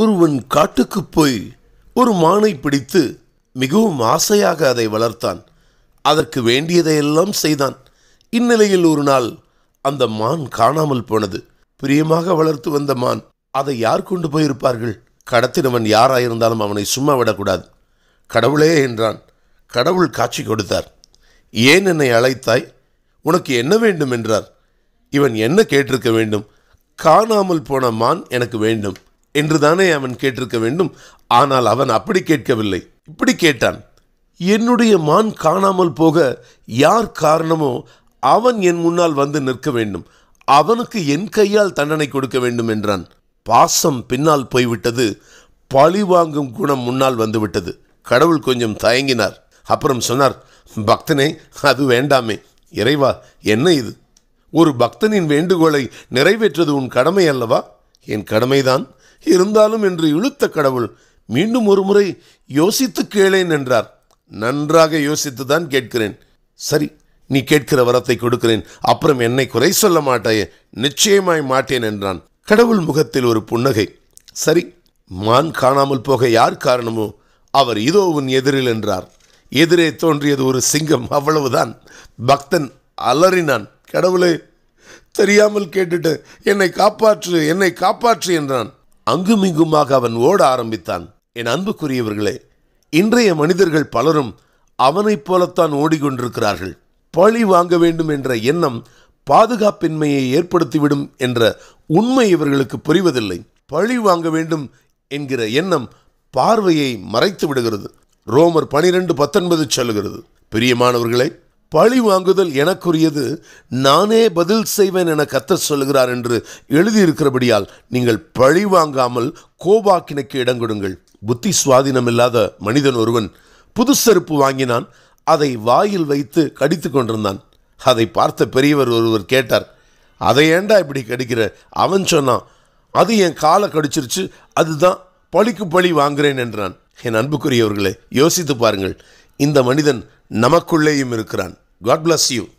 ஒருவன் காட்டுக்குப் போய் ஒரு மானை பிடித்து மிகவும் ஆசையாக அதை வளர்த்தான் அதற்கு வேண்டியதையெல்லாம் செய்தான் இந்நிலையில் ஒரு நாள் அந்த மான் காணாமல் போனது பிரியமாக வளர்த்து வந்த மான் அதை யார் கொண்டு போயிருப்பார்கள் கடத்தினவன் யாராயிருந்தாலும் அவனை சும்மா விடக்கூடாது கடவுளே என்றான் கடவுள் காட்சி கொடுத்தார் ஏன் என்னை அழைத்தாய் உனக்கு என்ன வேண்டும் என்றார் இவன் என்ன கேட்டிருக்க வேண்டும் காணாமல் போன மான் எனக்கு வேண்டும் என்றுதானே அவன் கேட்டிருக்க வேண்டும் ஆனால் அவன் அப்படி கேட்கவில்லை இப்படி கேட்டான் என்னுடைய மான் காணாமல் போக யார் காரணமோ அவன் என் முன்னால் வந்து நிற்க வேண்டும் அவனுக்கு என் கையால் தண்டனை கொடுக்க வேண்டும் என்றான் பாசம் பின்னால் போய்விட்டது பழி வாங்கும் குணம் முன்னால் வந்துவிட்டது கடவுள் கொஞ்சம் தயங்கினார் அப்புறம் சொன்னார் பக்தனே அது வேண்டாமே இறைவா என்ன இது ஒரு பக்தனின் வேண்டுகோளை நிறைவேற்றது உன் கடமை அல்லவா என் கடமைதான் இருந்தாலும் என்று இழுத்த கடவுள் மீண்டும் ஒரு முறை யோசித்து கேளேன் என்றார் நன்றாக யோசித்து தான் கேட்கிறேன் சரி நீ கேட்கிற வரத்தை கொடுக்கிறேன் அப்புறம் என்னை குறை சொல்ல மாட்டாயே நிச்சயமாய் மாட்டேன் என்றான் கடவுள் முகத்தில் ஒரு புன்னகை சரி மான் காணாமல் போக யார் காரணமோ அவர் இதோ உன் எதிரில் என்றார் எதிரே தோன்றியது ஒரு சிங்கம் அவ்வளவுதான் பக்தன் அலறினான் கடவுளே தெரியாமல் கேட்டுட்டு என்னை காப்பாற்று என்னை காப்பாற்று என்றான் அங்குமிங்குமாக அவன் ஓட ஆரம்பித்தான் என் அன்புக்குரியவர்களே இன்றைய மனிதர்கள் பலரும் அவனைப் போலத்தான் ஓடிக்கொண்டிருக்கிறார்கள் பழி வாங்க வேண்டும் என்ற எண்ணம் பாதுகாப்பின்மையை ஏற்படுத்திவிடும் என்ற உண்மை இவர்களுக்கு புரிவதில்லை பழி வாங்க வேண்டும் என்கிற எண்ணம் பார்வையை மறைத்து விடுகிறது ரோமர் பனிரெண்டு பத்தொன்பது சொல்லுகிறது பிரியமானவர்களே பழி வாங்குதல் எனக்குரியது நானே பதில் செய்வேன் என கத்த சொல்கிறார் என்று எழுதியிருக்கிறபடியால் நீங்கள் பழி வாங்காமல் கோபாக்கினைக்கு இடம் கொடுங்கள் புத்தி சுவாதீனம் இல்லாத மனிதன் ஒருவன் புது செருப்பு வாங்கினான் அதை வாயில் வைத்து கடித்து கொண்டிருந்தான் அதை பார்த்த பெரியவர் ஒருவர் கேட்டார் அதை ஏண்டா இப்படி கடிக்கிற அவன் சொன்னான் அது என் காலை கடிச்சிருச்சு அதுதான் பழிக்கு பழி வாங்குறேன் என்றான் என் அன்புக்குரியவர்களே யோசித்து பாருங்கள் இந்த மனிதன் நமக்குள்ளேயும் இருக்கிறான் God bless you.